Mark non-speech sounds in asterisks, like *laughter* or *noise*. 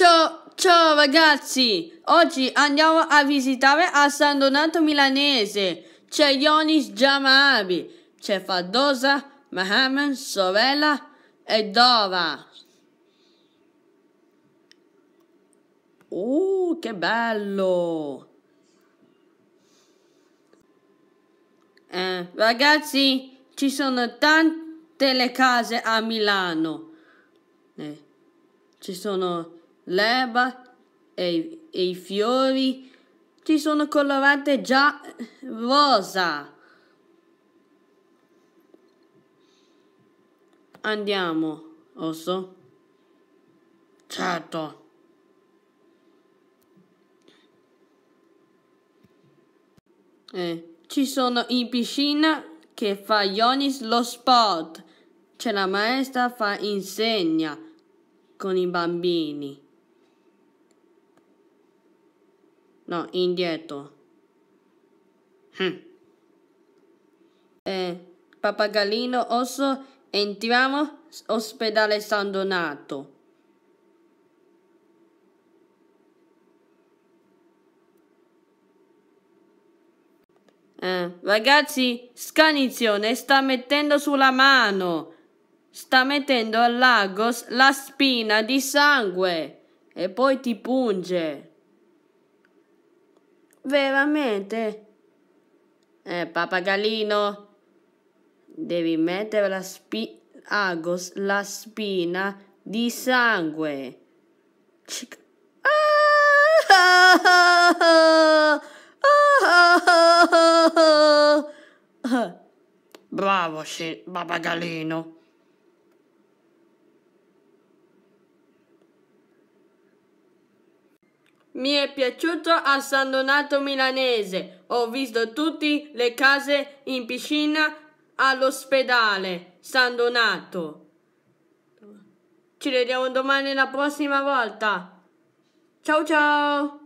Ciao, ciao ragazzi! Oggi andiamo a visitare a San Donato Milanese. C'è Ionis Jamabi, c'è Fadosa, Mohammed, Sorella e Dora. Uh, che bello! Eh, ragazzi, ci sono tante le case a Milano. Eh, ci sono l'erba e, e i fiori ci sono colorate già rosa. Andiamo, osso. Certo. Eh, ci sono in piscina che fa Ionis lo sport. C'è la maestra fa insegna con i bambini. No, indietro. Hm. Eh, pappagallino osso, entriamo, ospedale San Donato. Eh, ragazzi, Scanizione sta mettendo sulla mano. Sta mettendo al lago la spina di sangue e poi ti punge. Veramente? Eh, papagallino, devi mettere la, spi Agos, la spina di sangue. Cic ah! *laughs* Bravo, papagallino. Mi è piaciuto a San Donato Milanese. Ho visto tutte le case in piscina all'ospedale San Donato. Ci vediamo domani la prossima volta. Ciao ciao!